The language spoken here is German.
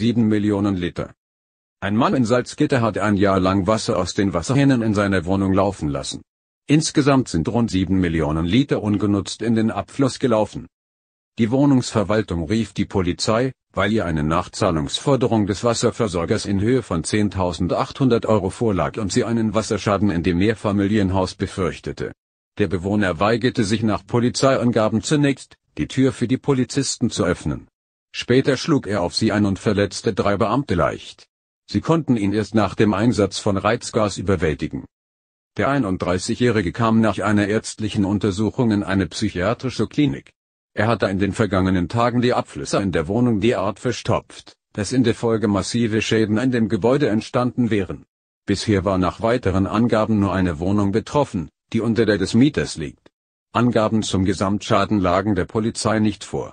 7 Millionen Liter. Ein Mann in Salzgitter hat ein Jahr lang Wasser aus den Wasserhähnen in seiner Wohnung laufen lassen. Insgesamt sind rund 7 Millionen Liter ungenutzt in den Abfluss gelaufen. Die Wohnungsverwaltung rief die Polizei, weil ihr eine Nachzahlungsforderung des Wasserversorgers in Höhe von 10.800 Euro vorlag und sie einen Wasserschaden in dem Mehrfamilienhaus befürchtete. Der Bewohner weigerte sich nach Polizeiangaben zunächst, die Tür für die Polizisten zu öffnen. Später schlug er auf sie ein und verletzte drei Beamte leicht. Sie konnten ihn erst nach dem Einsatz von Reizgas überwältigen. Der 31-Jährige kam nach einer ärztlichen Untersuchung in eine psychiatrische Klinik. Er hatte in den vergangenen Tagen die Abflüsse in der Wohnung derart verstopft, dass in der Folge massive Schäden in dem Gebäude entstanden wären. Bisher war nach weiteren Angaben nur eine Wohnung betroffen, die unter der des Mieters liegt. Angaben zum Gesamtschaden lagen der Polizei nicht vor.